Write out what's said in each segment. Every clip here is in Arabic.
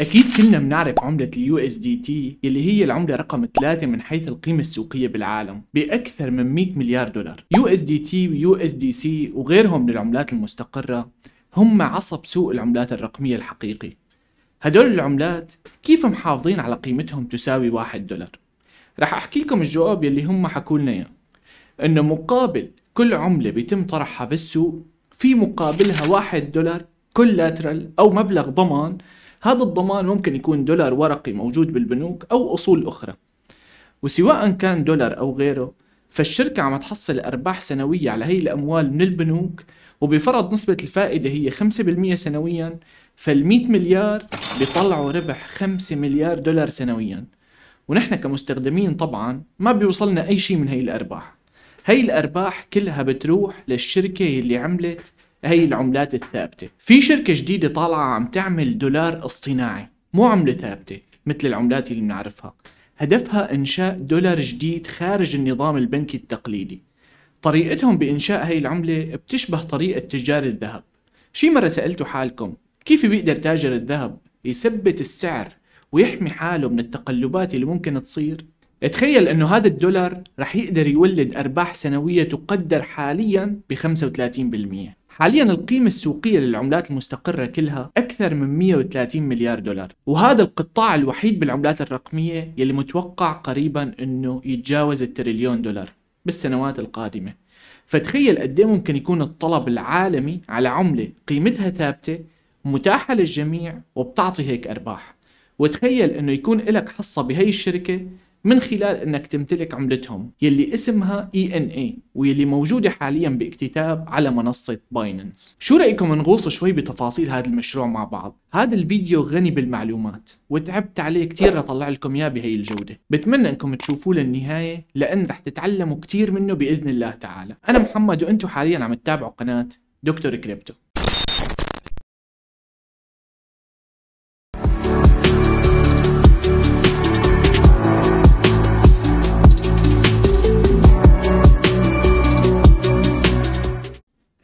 أكيد كلنا بنعرف عملة اليو اس دي تي اللي هي العملة رقم ثلاثة من حيث القيمة السوقية بالعالم بأكثر من 100 مليار دولار يو اس دي تي ويو اس دي سي وغيرهم من العملات المستقرة هم عصب سوق العملات الرقمية الحقيقي هدول العملات كيف محافظين على قيمتهم تساوي واحد دولار رح أحكي لكم الجواب يلي هم حكوا لنا إياه إنه مقابل كل عملة بيتم طرحها بالسوق في مقابلها واحد دولار لاترال أو مبلغ ضمان هذا الضمان ممكن يكون دولار ورقي موجود بالبنوك أو أصول أخرى وسواء كان دولار أو غيره فالشركة عم تحصل أرباح سنوية على هي الأموال من البنوك وبفرض نسبة الفائدة هي 5% سنويا فال100 مليار بيطلعوا ربح 5 مليار دولار سنويا ونحن كمستخدمين طبعا ما بيوصلنا أي شيء من هي الأرباح هي الأرباح كلها بتروح للشركة اللي عملت هي العملات الثابتة في شركة جديدة طالعة عم تعمل دولار اصطناعي مو عملة ثابتة مثل العملات اللي بنعرفها هدفها إنشاء دولار جديد خارج النظام البنكي التقليدي طريقتهم بإنشاء هي العملة بتشبه طريقة تجار الذهب شي مرة سألتوا حالكم كيف بيقدر تاجر الذهب يثبت السعر ويحمي حاله من التقلبات اللي ممكن تصير تخيل انه هذا الدولار رح يقدر يولد ارباح سنويه تقدر حاليا ب 35% حاليا القيمة السوقية للعملات المستقرة كلها أكثر من 130 مليار دولار وهذا القطاع الوحيد بالعملات الرقمية يلي متوقع قريبا أنه يتجاوز التريليون دولار بالسنوات القادمة فتخيل قد إيه ممكن يكون الطلب العالمي على عملة قيمتها ثابتة متاحة للجميع وبتعطي هيك أرباح وتخيل أنه يكون لك حصة بهي الشركة من خلال انك تمتلك عملتهم يلي اسمها اي e ان اي واللي موجوده حاليا باكتتاب على منصه بايننس شو رايكم نغوص شوي بتفاصيل هذا المشروع مع بعض هذا الفيديو غني بالمعلومات وتعبت عليه كثير لطلع لكم اياه بهي الجوده بتمنى انكم تشوفوه للنهايه لان رح تتعلموا كثير منه باذن الله تعالى انا محمد وانتم حاليا عم تتابعوا قناه دكتور كريبتو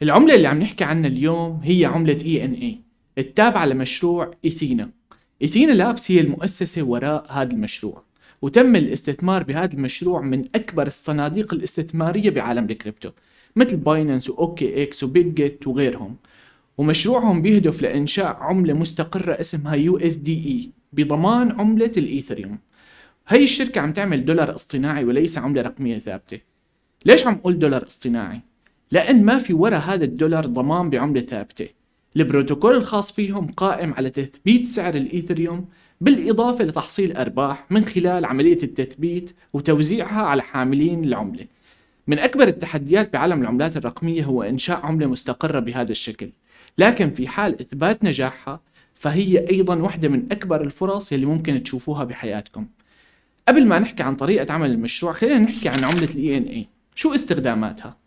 العملة اللي عم نحكي عنها اليوم هي عملة اي ان اي التابعة لمشروع إثينا إثينا لابس هي المؤسسة وراء هذا المشروع وتم الاستثمار بهذا المشروع من أكبر الصناديق الاستثمارية بعالم الكريبتو مثل باينانس وأوكي إكس وبيتجيت وغيرهم ومشروعهم بيهدف لإنشاء عملة مستقرة اسمها يو اس دي اي بضمان عملة الإيثريوم هي الشركة عم تعمل دولار اصطناعي وليس عملة رقمية ثابتة ليش عم أقول دولار اصطناعي؟ لأن ما في وراء هذا الدولار ضمان بعملة ثابتة البروتوكول الخاص فيهم قائم على تثبيت سعر الإيثريوم بالإضافة لتحصيل أرباح من خلال عملية التثبيت وتوزيعها على حاملين العملة من أكبر التحديات بعالم العملات الرقمية هو إنشاء عملة مستقرة بهذا الشكل لكن في حال إثبات نجاحها فهي أيضا واحدة من أكبر الفرص يلي ممكن تشوفوها بحياتكم قبل ما نحكي عن طريقة عمل المشروع خلينا نحكي عن عملة ان ENA شو استخداماتها؟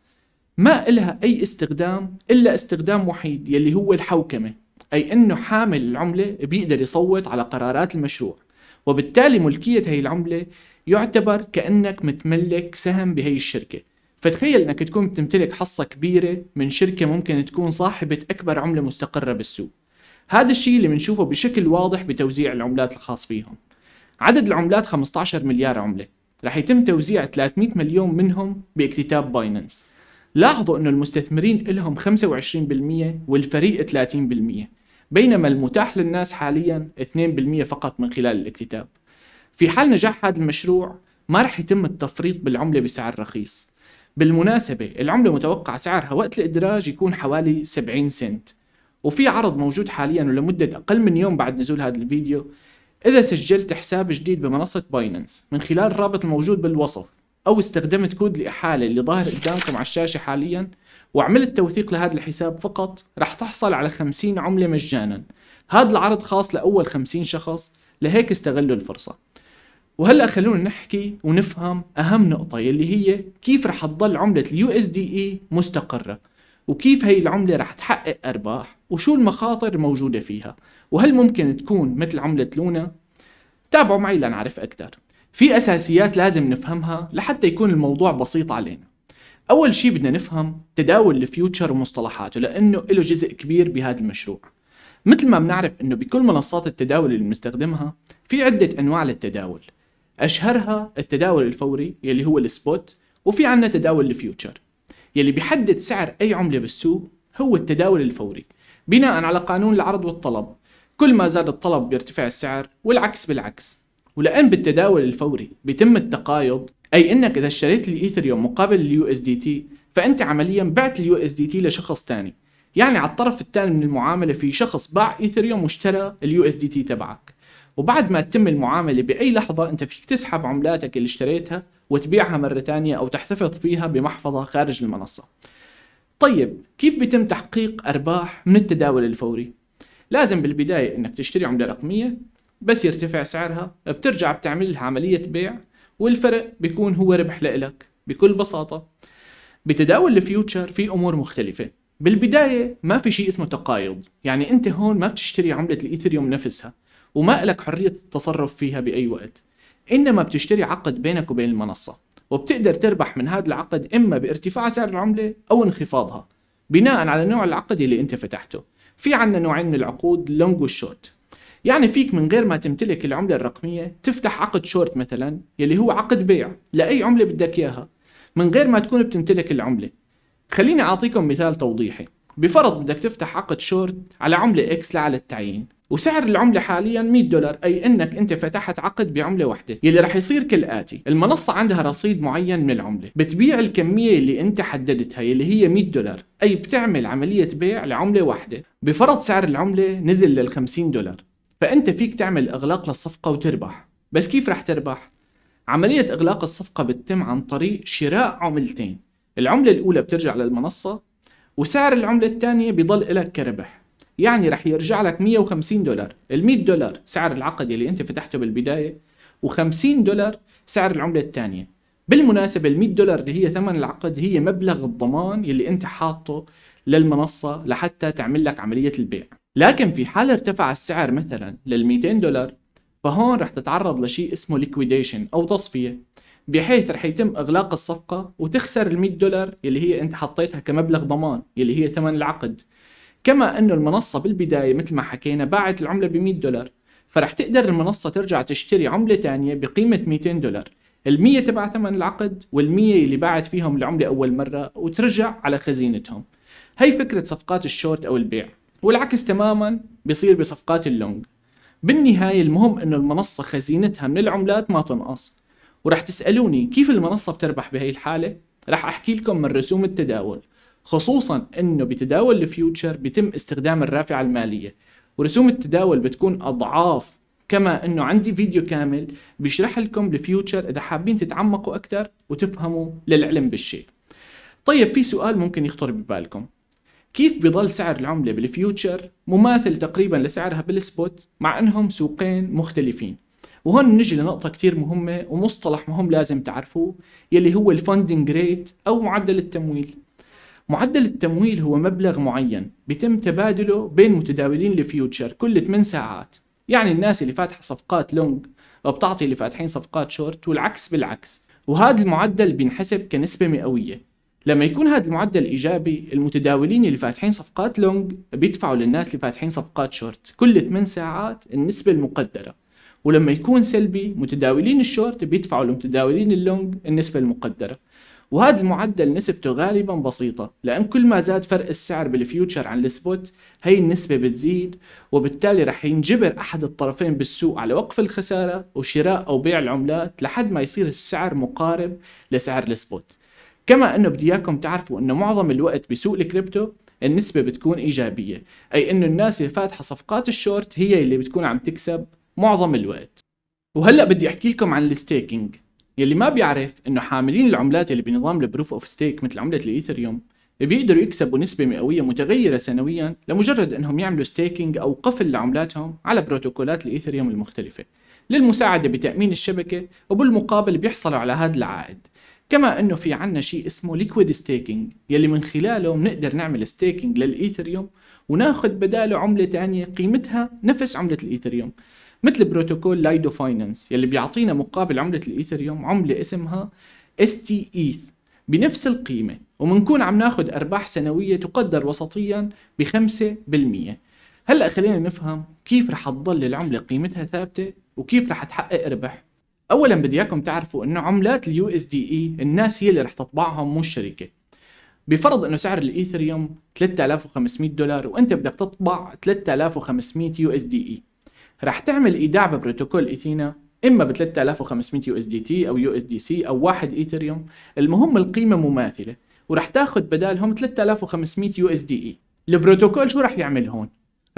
ما إلها أي استخدام إلا استخدام وحيد يلي هو الحوكمة أي أنه حامل العملة بيقدر يصوت على قرارات المشروع وبالتالي ملكية هي العملة يعتبر كأنك متملك سهم بهي الشركة فتخيل أنك تكون بتمتلك حصة كبيرة من شركة ممكن تكون صاحبة أكبر عملة مستقرة بالسوق هذا الشيء اللي بنشوفه بشكل واضح بتوزيع العملات الخاص فيهم عدد العملات 15 مليار عملة رح يتم توزيع 300 مليون منهم باكتتاب بايننس لاحظوا أنه المستثمرين لهم 25% والفريق 30% بينما المتاح للناس حاليا 2% فقط من خلال الاكتتاب في حال نجاح هذا المشروع ما رح يتم التفريط بالعملة بسعر رخيص بالمناسبة العملة متوقع سعرها وقت الإدراج يكون حوالي 70 سنت وفي عرض موجود حاليا ولمدة أقل من يوم بعد نزول هذا الفيديو إذا سجلت حساب جديد بمنصة بايننس من خلال الرابط الموجود بالوصف او استخدمت كود الاحاله اللي ظاهر قدامكم على الشاشه حاليا وعملت توثيق لهذا الحساب فقط راح تحصل على 50 عمله مجانا هذا العرض خاص لاول 50 شخص لهيك استغلوا الفرصه وهلا خلونا نحكي ونفهم اهم نقطه يلي هي كيف راح تضل عمله اليو اس دي اي مستقره وكيف هي العملة رح تحقق أرباح وشو المخاطر الموجودة فيها وهل ممكن تكون مثل عملة لونا؟ تابعوا معي لنعرف أكثر في أساسيات لازم نفهمها لحتى يكون الموضوع بسيط علينا أول شيء بدنا نفهم تداول الفيوتشر ومصطلحاته لأنه له جزء كبير بهذا المشروع مثل ما بنعرف أنه بكل منصات التداول اللي بنستخدمها في عدة أنواع للتداول أشهرها التداول الفوري يلي هو السبوت وفي عنا تداول الفيوتشر يلي بيحدد سعر أي عملة بالسوق هو التداول الفوري بناء على قانون العرض والطلب كل ما زاد الطلب بيرتفع السعر والعكس بالعكس ولان بالتداول الفوري بيتم التقايض أي أنك إذا اشتريت الإيثريوم مقابل اليو اس دي تي فأنت عمليا بعت اليو اس دي تي لشخص ثاني يعني على الطرف الثاني من المعاملة في شخص باع إيثريوم واشترى اليو اس دي تي تبعك وبعد ما تتم المعاملة بأي لحظة أنت فيك تسحب عملاتك اللي اشتريتها وتبيعها مرة ثانية أو تحتفظ فيها بمحفظة خارج المنصة طيب كيف بيتم تحقيق أرباح من التداول الفوري؟ لازم بالبداية أنك تشتري عملة رقمية بس يرتفع سعرها بترجع بتعمل لها عملية بيع والفرق بيكون هو ربح لإلك بكل بساطة بتداول الفيوتشر في أمور مختلفة بالبداية ما في شيء اسمه تقايض يعني أنت هون ما بتشتري عملة الإيثريوم نفسها وما لك حرية التصرف فيها بأي وقت إنما بتشتري عقد بينك وبين المنصة وبتقدر تربح من هذا العقد إما بارتفاع سعر العملة أو انخفاضها بناء على نوع العقد اللي أنت فتحته في عنا نوعين من العقود لونج والشورت يعني فيك من غير ما تمتلك العملة الرقمية تفتح عقد شورت مثلا يلي هو عقد بيع لأي عملة بدك إياها من غير ما تكون بتمتلك العملة خليني أعطيكم مثال توضيحي بفرض بدك تفتح عقد شورت على عملة إكس لعلى التعيين وسعر العملة حاليا 100 دولار أي أنك أنت فتحت عقد بعملة واحدة يلي رح يصير كالآتي المنصة عندها رصيد معين من العملة بتبيع الكمية اللي أنت حددتها يلي هي 100 دولار أي بتعمل عملية بيع لعملة واحدة بفرض سعر العملة نزل لل 50 دولار فانت فيك تعمل اغلاق للصفقه وتربح بس كيف رح تربح عمليه اغلاق الصفقه بتتم عن طريق شراء عملتين العمله الاولى بترجع للمنصه وسعر العمله الثانيه بيضل لك كربح يعني رح يرجع لك 150 دولار ال 100 دولار سعر العقد اللي انت فتحته بالبدايه و50 دولار سعر العمله الثانيه بالمناسبة ال 100 دولار اللي هي ثمن العقد هي مبلغ الضمان اللي انت حاطه للمنصة لحتى تعمل لك عملية البيع لكن في حال ارتفع السعر مثلا لل 200 دولار فهون رح تتعرض لشيء اسمه ليكويديشن او تصفيه بحيث رح يتم اغلاق الصفقه وتخسر ال 100 دولار اللي هي انت حطيتها كمبلغ ضمان اللي هي ثمن العقد كما انه المنصه بالبدايه مثل ما حكينا باعت العمله ب 100 دولار فرح تقدر المنصه ترجع تشتري عمله ثانيه بقيمه 200 دولار ال100 تبع ثمن العقد وال100 اللي باعت فيهم العمله اول مره وترجع على خزينتهم هي فكره صفقات الشورت او البيع والعكس تماما بيصير بصفقات اللونج بالنهاية المهم انه المنصة خزينتها من العملات ما تنقص ورح تسألوني كيف المنصة بتربح بهي الحالة؟ رح أحكي لكم من رسوم التداول خصوصا انه بتداول الفيوتشر بيتم استخدام الرافعة المالية ورسوم التداول بتكون اضعاف كما انه عندي فيديو كامل بيشرح لكم الفيوتشر اذا حابين تتعمقوا اكثر وتفهموا للعلم بالشيء طيب في سؤال ممكن يخطر ببالكم كيف بيضل سعر العملة بالفيوتشر مماثل تقريبا لسعرها بالسبوت مع انهم سوقين مختلفين وهون نجي لنقطة كتير مهمة ومصطلح مهم لازم تعرفوه يلي هو الفندنج ريت أو معدل التمويل معدل التمويل هو مبلغ معين بيتم تبادله بين متداولين الفيوتشر كل 8 ساعات يعني الناس اللي فاتحة صفقات لونج بتعطي اللي فاتحين صفقات شورت والعكس بالعكس وهذا المعدل بينحسب كنسبة مئوية لما يكون هذا المعدل ايجابي المتداولين اللي فاتحين صفقات لونج بيدفعوا للناس اللي فاتحين صفقات شورت كل 8 ساعات النسبه المقدره ولما يكون سلبي متداولين الشورت بيدفعوا للمتداولين اللونج النسبه المقدره وهذا المعدل نسبته غالبا بسيطة لأن كل ما زاد فرق السعر بالفيوتشر عن السبوت هي النسبة بتزيد وبالتالي رح ينجبر أحد الطرفين بالسوق على وقف الخسارة وشراء أو بيع العملات لحد ما يصير السعر مقارب لسعر السبوت كما انه بدي اياكم تعرفوا انه معظم الوقت بسوق الكريبتو النسبة بتكون إيجابية أي أنه الناس اللي فاتحة صفقات الشورت هي اللي بتكون عم تكسب معظم الوقت وهلأ بدي أحكي لكم عن الستيكينج يلي ما بيعرف أنه حاملين العملات اللي بنظام البروف أوف ستيك مثل عملة الإيثريوم بيقدروا يكسبوا نسبة مئوية متغيرة سنويا لمجرد أنهم يعملوا ستيكينج أو قفل لعملاتهم على بروتوكولات الإيثريوم المختلفة للمساعدة بتأمين الشبكة وبالمقابل بيحصلوا على هذا العائد كما انه في عنا شيء اسمه ليكويد ستيكينج يلي من خلاله بنقدر نعمل ستيكينج للايثريوم وناخذ بداله عمله ثانيه قيمتها نفس عمله الايثريوم مثل بروتوكول لايدو فاينانس يلي بيعطينا مقابل عمله الايثريوم عمله اسمها اس تي ايث بنفس القيمه وبنكون عم ناخذ ارباح سنويه تقدر وسطيا ب 5% هلا خلينا نفهم كيف رح تضل العمله قيمتها ثابته وكيف رح تحقق ربح اولا بدي اياكم تعرفوا انه عملات اليو اس دي اي الناس هي اللي رح تطبعهم مو الشركه بفرض انه سعر الايثريوم 3500 دولار وانت بدك تطبع 3500 يو اس دي اي رح تعمل ايداع ببروتوكول ايثينا اما ب 3500 يو اس دي تي او يو اس دي سي او واحد ايثريوم المهم القيمه مماثله ورح تاخذ بدالهم 3500 يو اس دي اي البروتوكول شو رح يعمل هون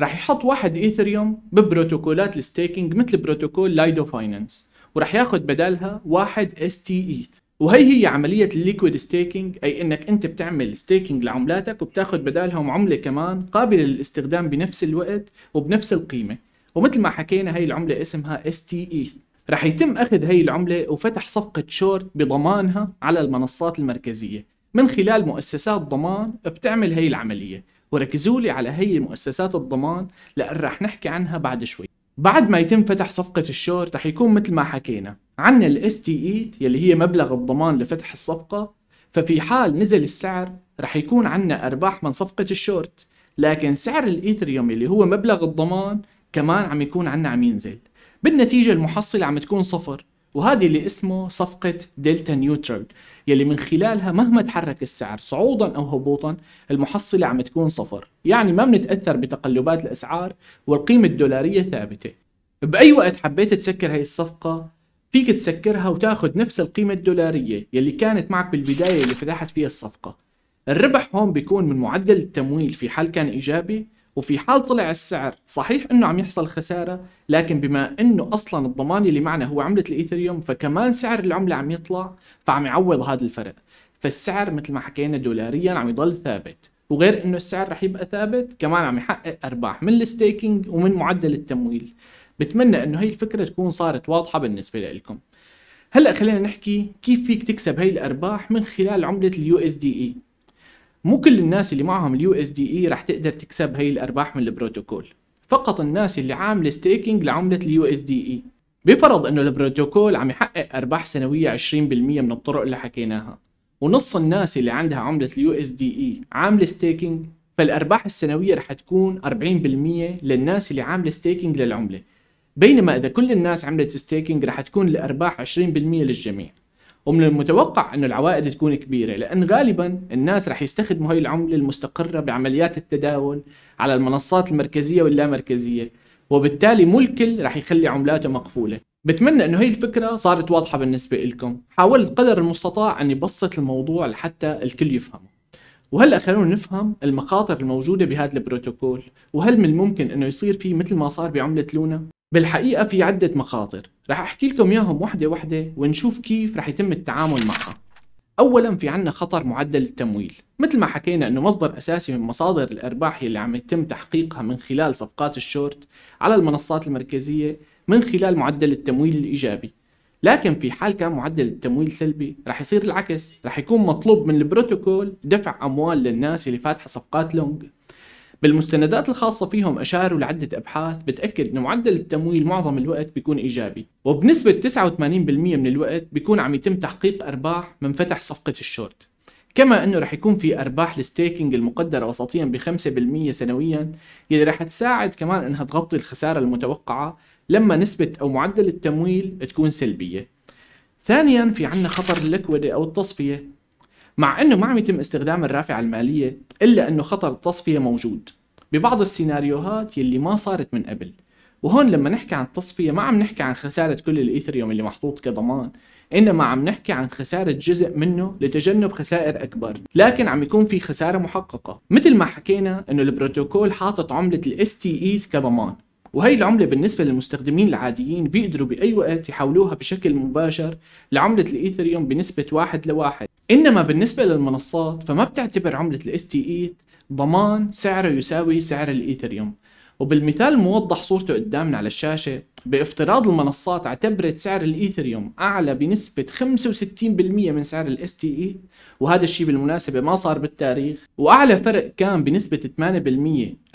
رح يحط واحد ايثريوم ببروتوكولات الستيكينج مثل بروتوكول لايدو فاينانس وراح ياخذ بدالها واحد اس تي ايث وهي هي عملية الليكويد ستيكينج أي إنك أنت بتعمل ستيكينج لعملاتك وبتاخذ بدالهم عملة كمان قابلة للاستخدام بنفس الوقت وبنفس القيمة ومثل ما حكينا هي العملة اسمها STETH رح يتم أخذ هي العملة وفتح صفقة شورت بضمانها على المنصات المركزية من خلال مؤسسات ضمان بتعمل هي العملية وركزوا لي على هي مؤسسات الضمان لأن رح نحكي عنها بعد شوي بعد ما يتم فتح صفقة الشورت رح يكون مثل ما حكينا عنا ال STE يلي هي مبلغ الضمان لفتح الصفقة ففي حال نزل السعر رح يكون عنا أرباح من صفقة الشورت لكن سعر الإيثريوم اللي هو مبلغ الضمان كمان عم يكون عنا عم ينزل بالنتيجة المحصلة عم تكون صفر وهذه اللي اسمه صفقة دلتا نيوترال يلي من خلالها مهما تحرك السعر صعودا أو هبوطا المحصلة عم تكون صفر يعني ما بنتأثر بتقلبات الأسعار والقيمة الدولارية ثابتة بأي وقت حبيت تسكر هاي الصفقة فيك تسكرها وتاخذ نفس القيمة الدولارية يلي كانت معك بالبداية اللي فتحت فيها الصفقة الربح هون بيكون من معدل التمويل في حال كان إيجابي وفي حال طلع السعر صحيح انه عم يحصل خساره لكن بما انه اصلا الضمان اللي معنا هو عمله الايثريوم فكمان سعر العمله عم يطلع فعم يعوض هذا الفرق فالسعر مثل ما حكينا دولاريا عم يضل ثابت وغير انه السعر رح يبقى ثابت كمان عم يحقق ارباح من الستيكينج ومن معدل التمويل بتمنى انه هي الفكره تكون صارت واضحه بالنسبه لكم هلا خلينا نحكي كيف فيك تكسب هاي الارباح من خلال عمله اليو اس دي اي مو كل الناس اللي معهم اليو اس دي اي رح تقدر تكسب هي الارباح من البروتوكول فقط الناس اللي عامله ستيكينج لعمله اليو اس دي اي بفرض انه البروتوكول عم يحقق ارباح سنويه 20% من الطرق اللي حكيناها ونص الناس اللي عندها عمله اليو اس دي اي عامله ستيكينج فالارباح السنويه رح تكون 40% للناس اللي عامله ستيكينج للعمله بينما اذا كل الناس عملت ستيكينج رح تكون الارباح 20% للجميع ومن المتوقع انه العوائد تكون كبيره لان غالبا الناس رح يستخدموا هي العمله المستقره بعمليات التداول على المنصات المركزيه واللامركزيه وبالتالي مو الكل رح يخلي عملاته مقفوله بتمنى انه هي الفكره صارت واضحه بالنسبه لكم حاولت قدر المستطاع اني يبسط الموضوع لحتى الكل يفهمه وهلا خلونا نفهم المخاطر الموجوده بهذا البروتوكول وهل من الممكن انه يصير فيه مثل ما صار بعمله لونا بالحقيقة في عدة مخاطر رح أحكي لكم إياهم وحدة وحدة ونشوف كيف رح يتم التعامل معها أولا في عنا خطر معدل التمويل مثل ما حكينا أنه مصدر أساسي من مصادر الأرباح اللي عم يتم تحقيقها من خلال صفقات الشورت على المنصات المركزية من خلال معدل التمويل الإيجابي لكن في حال كان معدل التمويل سلبي رح يصير العكس رح يكون مطلوب من البروتوكول دفع أموال للناس اللي فاتحة صفقات لونج بالمستندات الخاصة فيهم أشاروا لعدة أبحاث بتأكد أن معدل التمويل معظم الوقت بيكون إيجابي وبنسبة 89% من الوقت بيكون عم يتم تحقيق أرباح من فتح صفقة الشورت كما أنه رح يكون في أرباح الستيكينج المقدرة وسطيا ب 5% سنويا يلي رح تساعد كمان أنها تغطي الخسارة المتوقعة لما نسبة أو معدل التمويل تكون سلبية ثانيا في عنا خطر اللكودة أو التصفية مع انه ما عم يتم استخدام الرافعه الماليه الا انه خطر التصفيه موجود ببعض السيناريوهات يلي ما صارت من قبل وهون لما نحكي عن التصفيه ما عم نحكي عن خساره كل الايثريوم اللي محطوط كضمان انما عم نحكي عن خساره جزء منه لتجنب خسائر اكبر لكن عم يكون في خساره محققه مثل ما حكينا انه البروتوكول حاطط عمله الاس تي ايث كضمان وهي العملة بالنسبة للمستخدمين العاديين بيقدروا بأي وقت يحولوها بشكل مباشر لعملة الإيثريوم بنسبة واحد لواحد انما بالنسبه للمنصات فما بتعتبر عمله الاس تي ايث e ضمان سعره يساوي سعر الايثريوم وبالمثال الموضح صورته قدامنا على الشاشة بافتراض المنصات اعتبرت سعر الإيثريوم أعلى بنسبة 65% من سعر الاس تي اي e، وهذا الشيء بالمناسبة ما صار بالتاريخ وأعلى فرق كان بنسبة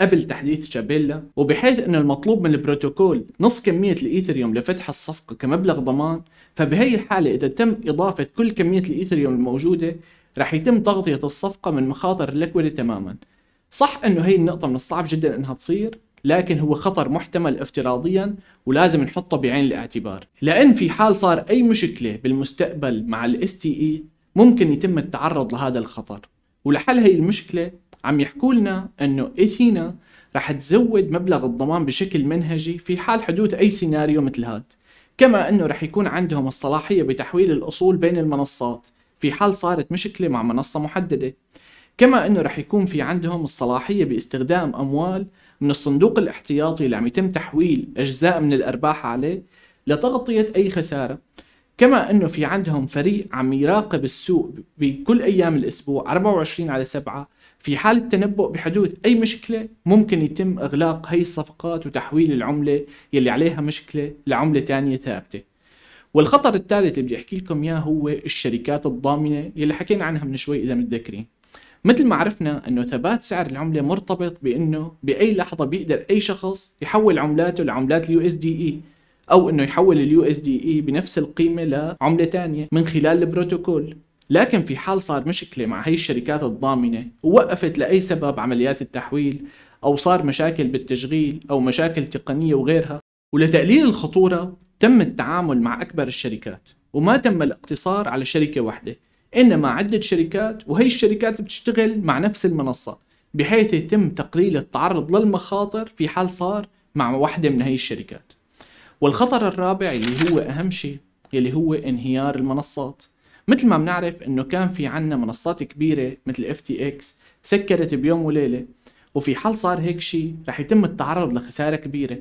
8% قبل تحديث شابيلا وبحيث انه المطلوب من البروتوكول نص كمية الإيثريوم لفتح الصفقة كمبلغ ضمان فبهي الحالة إذا تم إضافة كل كمية الإيثريوم الموجودة رح يتم تغطية الصفقة من مخاطر الليكويد تماما صح انه هي النقطة من الصعب جدا انها تصير لكن هو خطر محتمل افتراضيا ولازم نحطه بعين الاعتبار لان في حال صار اي مشكلة بالمستقبل مع الاس تي اي e، ممكن يتم التعرض لهذا الخطر ولحل هي المشكلة عم يحكوا لنا انه ايثينا رح تزود مبلغ الضمان بشكل منهجي في حال حدوث اي سيناريو مثل هذا كما أنه رح يكون عندهم الصلاحية بتحويل الأصول بين المنصات في حال صارت مشكلة مع منصة محددة كما أنه رح يكون في عندهم الصلاحية باستخدام أموال من الصندوق الاحتياطي اللي عم يتم تحويل أجزاء من الأرباح عليه لتغطية أي خسارة كما أنه في عندهم فريق عم يراقب السوق بكل أيام الأسبوع 24 على 7 في حال التنبؤ بحدوث أي مشكلة ممكن يتم إغلاق هي الصفقات وتحويل العملة يلي عليها مشكلة لعملة تانية ثابتة والخطر الثالث اللي بدي أحكي لكم إياه هو الشركات الضامنة يلي حكينا عنها من شوي إذا متذكرين مثل ما عرفنا انه ثبات سعر العمله مرتبط بانه باي لحظه بيقدر اي شخص يحول عملاته لعملات اليو اس دي اي او انه يحول اليو اس دي اي بنفس القيمه لعمله ثانيه من خلال البروتوكول لكن في حال صار مشكلة مع هي الشركات الضامنة ووقفت لأي سبب عمليات التحويل أو صار مشاكل بالتشغيل أو مشاكل تقنية وغيرها ولتقليل الخطورة تم التعامل مع أكبر الشركات وما تم الاقتصار على شركة واحدة إنما عدة شركات وهي الشركات بتشتغل مع نفس المنصة بحيث يتم تقليل التعرض للمخاطر في حال صار مع واحدة من هي الشركات والخطر الرابع اللي هو أهم شيء اللي هو انهيار المنصات مثل ما بنعرف انه كان في عنا منصات كبيره مثل اف تي اكس سكرت بيوم وليله وفي حال صار هيك شيء رح يتم التعرض لخساره كبيره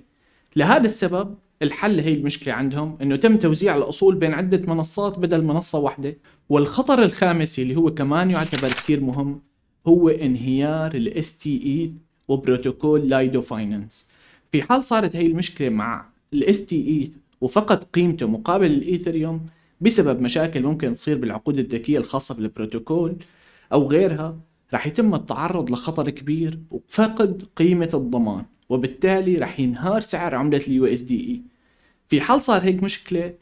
لهذا السبب الحل لهي المشكلة عندهم انه تم توزيع الاصول بين عدة منصات بدل منصة واحدة والخطر الخامس اللي هو كمان يعتبر كثير مهم هو انهيار الاس تي اي e وبروتوكول لايدو فاينانس في حال صارت هي المشكلة مع الاس تي اي e وفقد قيمته مقابل الايثريوم بسبب مشاكل ممكن تصير بالعقود الذكية الخاصة بالبروتوكول أو غيرها رح يتم التعرض لخطر كبير وفقد قيمة الضمان وبالتالي رح ينهار سعر عملة اليو اس دي اي في حال صار هيك مشكلة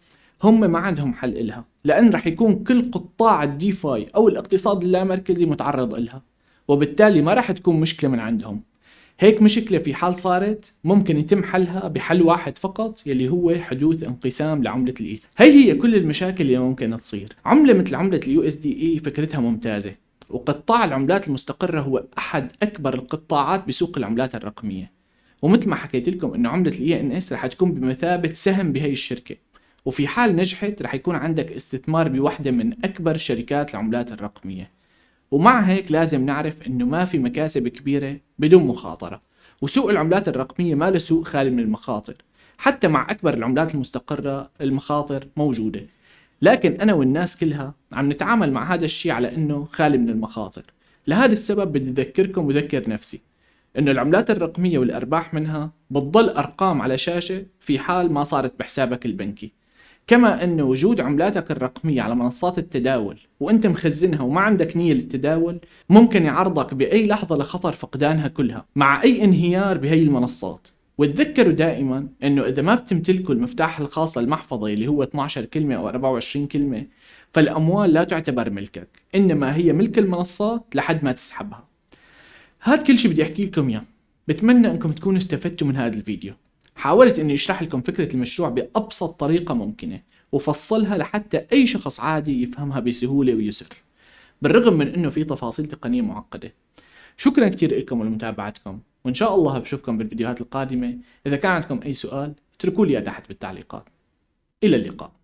هم ما عندهم حل إلها لأن رح يكون كل قطاع الديفاي أو الاقتصاد اللامركزي متعرض إلها وبالتالي ما رح تكون مشكلة من عندهم هيك مشكلة في حال صارت ممكن يتم حلها بحل واحد فقط يلي هو حدوث انقسام لعملة الايثر e. هي هي كل المشاكل اللي ممكن تصير عملة مثل عملة اليو اس دي اي فكرتها ممتازة وقطاع العملات المستقرة هو أحد أكبر القطاعات بسوق العملات الرقمية ومثل ما حكيت لكم أنه عملة الاي ان e اس رح تكون بمثابة سهم بهي الشركة وفي حال نجحت رح يكون عندك استثمار بوحدة من أكبر شركات العملات الرقمية ومع هيك لازم نعرف انه ما في مكاسب كبيرة بدون مخاطرة وسوق العملات الرقمية ما له سوق خالي من المخاطر حتى مع أكبر العملات المستقرة المخاطر موجودة لكن أنا والناس كلها عم نتعامل مع هذا الشيء على أنه خالي من المخاطر لهذا السبب بدي أذكركم وأذكر نفسي أنه العملات الرقمية والأرباح منها بتضل أرقام على شاشة في حال ما صارت بحسابك البنكي كما أن وجود عملاتك الرقمية على منصات التداول وأنت مخزنها وما عندك نية للتداول ممكن يعرضك بأي لحظة لخطر فقدانها كلها مع أي انهيار بهي المنصات وتذكروا دائما انه اذا ما بتمتلكوا المفتاح الخاص للمحفظه اللي هو 12 كلمه او 24 كلمه فالاموال لا تعتبر ملكك انما هي ملك المنصات لحد ما تسحبها هاد كل شيء بدي احكي لكم اياه بتمنى انكم تكونوا استفدتوا من هذا الفيديو حاولت اني اشرح لكم فكره المشروع بابسط طريقه ممكنه وفصلها لحتى اي شخص عادي يفهمها بسهوله ويسر بالرغم من انه في تفاصيل تقنيه معقده شكرا كثير لكم ولمتابعتكم وان شاء الله بشوفكم بالفيديوهات القادمه اذا كان عندكم اي سؤال اتركوا لي تحت بالتعليقات الى اللقاء